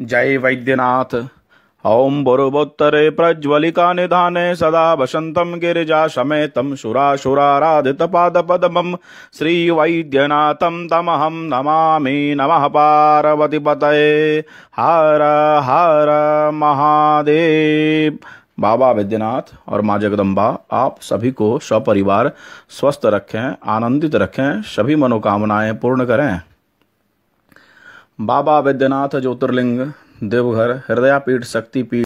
जय वैद्यनाथ ओं भुरुवोत्तरे प्रज्वलिका निधाने सदा गिरीजा वसन्तं गिरिजाशमेतं शुराशुराराधितपादपदमं श्रीवैद्यनाथं तमहं नमामि नमः पार्वतीपतये हर हर महादेव बाबा वैद्यनाथ और माँ जगदम्बा आप सभी को सपरिवार स्वस्थ रखें आनंदित रखें सभी मनोकामनाएं पूर्ण करें बाबा वैद्यनाथ ज्योतिर्लिंग देवघर हृदयापीठ शक्तिपीठ